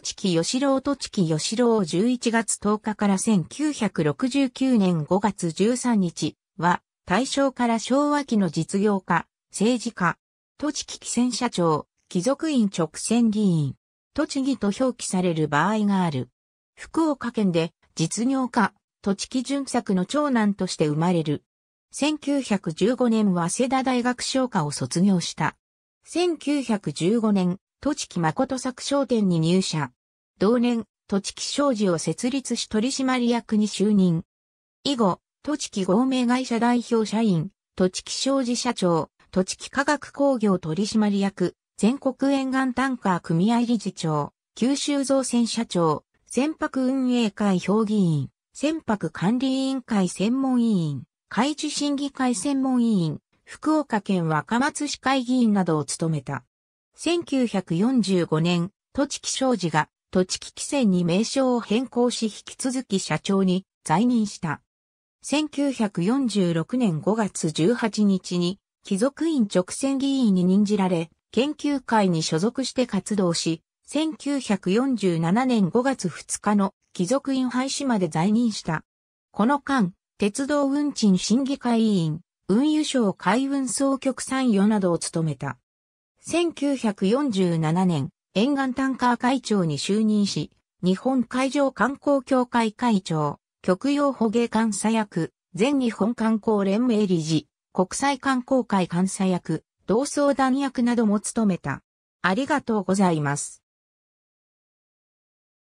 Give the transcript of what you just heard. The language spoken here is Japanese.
栃木吉郎栃木吉郎11月10日から1969年5月13日は、大正から昭和期の実業家、政治家、栃木汽船社長、貴族院直線議員、栃木と表記される場合がある。福岡県で実業家、栃木巡作の長男として生まれる。1915年は瀬田大学商科を卒業した。1915年、栃木誠作商店に入社。同年、栃木商事を設立し取締役に就任。以後、栃木合名会社代表社員、栃木商事社長、栃木化学工業取締役、全国沿岸タンカー組合理事長、九州造船社長、船舶運営会評議員、船舶管理委員会専門委員、海事審議会専門委員、福岡県若松市会議員などを務めた。1945年、栃木商事が栃木汽船に名称を変更し引き続き社長に在任した。1946年5月18日に貴族院直選議員に任じられ、研究会に所属して活動し、1947年5月2日の貴族院廃止まで在任した。この間、鉄道運賃審議会委員、運輸省海運総局参与などを務めた。1947年、沿岸タンカー会長に就任し、日本海上観光協会会長、極洋捕鯨監査役、全日本観光連盟理事、国際観光会監査役、同相談役なども務めた。ありがとうございます。